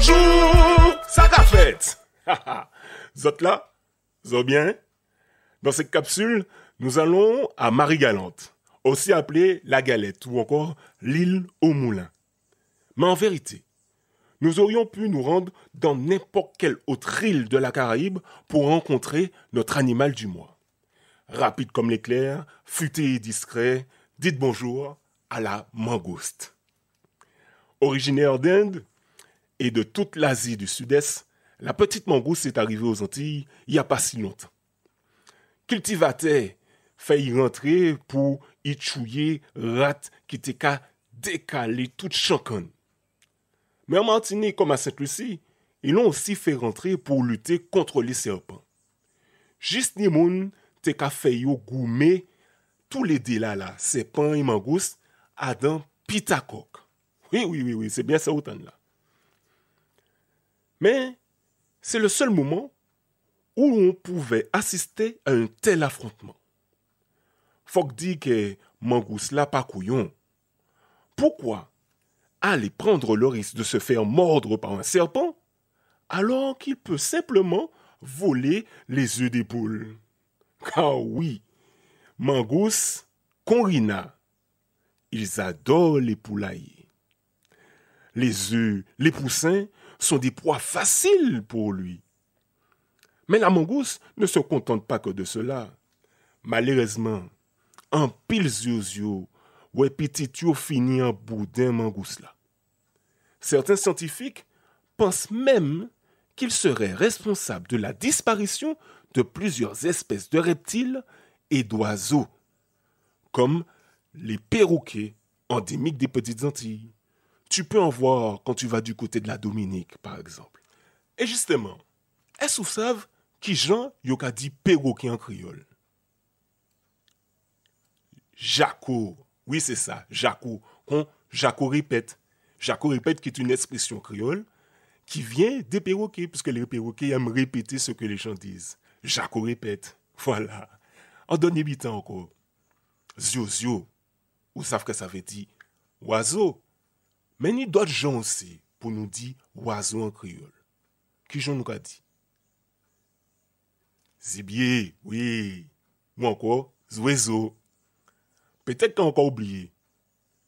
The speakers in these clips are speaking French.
bonjour, ça qu'a fait. Zot là, zot bien. Dans cette capsule, nous allons à Marie-Galante, aussi appelée la Galette ou encore l'île au Moulin. Mais en vérité, nous aurions pu nous rendre dans n'importe quelle autre île de la Caraïbe pour rencontrer notre animal du mois. Rapide comme l'éclair, futé et discret, dites bonjour à la mangouste. Originaire d'Inde, et de tout l'Asie du Sud-Est, la petit mangous s'est arrivée aux Antilles y a pas si longtemps. Kilti vatè, fè y rentré pou y tchouye rat ki te ka dekale tout chakon. Mè mwantini, kom a sèk l'ousi, y l'on osi fè rentré pou lute kontre l'isèrpan. Jist ni moun, te ka fè yo goume tout l'idé la la sepan y mangous adan pitakok. Oui, oui, oui, c'est bien sa outan la. Mais c'est le seul moment où on pouvait assister à un tel affrontement. Fok dit que Mangous l'a pas couillon. Pourquoi aller prendre le risque de se faire mordre par un serpent alors qu'il peut simplement voler les œufs des poules Car ah oui, Mangous, Corina, ils adorent les poulaillers. Les œufs, les poussins sont des proies faciles pour lui. Mais la mangouste ne se contente pas que de cela. Malheureusement, un pile ou ou petit finit en boudin mangouste là. Certains scientifiques pensent même qu'il serait responsable de la disparition de plusieurs espèces de reptiles et d'oiseaux, comme les perroquets endémiques des Petites Antilles. Tu peux en voir quand tu vas du côté de la Dominique, par exemple. Et justement, est-ce que vous savez qui Jean Yoka dit perroquet en créole Jaco. Oui, c'est ça, Jaco. Jaco répète. Jaco répète qui est une expression créole qui vient des perroquets, puisque les perroquets aiment répéter ce que les gens disent. Jaco répète. Voilà. En huit ans encore. Zio zio. Vous savez que ça veut dire oiseau. Mais ni d'autres gens pour pour nous oiseau en en Ki nous a dit di? oui. Ou peut ». Peut-être qu'on encore oublié.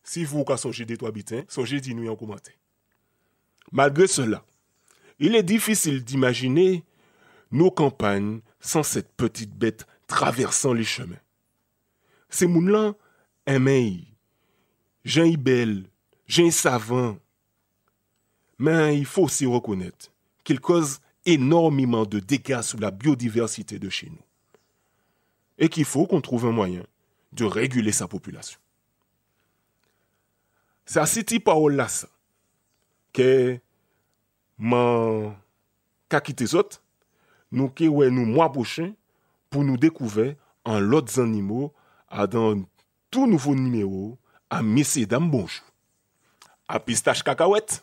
Si vous avez songé des trois songez nous en commentaire. Malgré cela, il est difficile d'imaginer nos campagnes sans cette petite bête traversant les chemins. Ces moulins aiment. Jean ybel j'ai un savant. Mais il faut aussi reconnaître qu'il cause énormément de dégâts sur la biodiversité de chez nous. Et qu'il faut qu'on trouve un moyen de réguler sa population. C'est à cette parole-là que mon nous qui mois prochain pour nous découvrir en l'autre animaux à dans tout nouveau numéro à messieurs dames bonjour. A pistache cacahuète.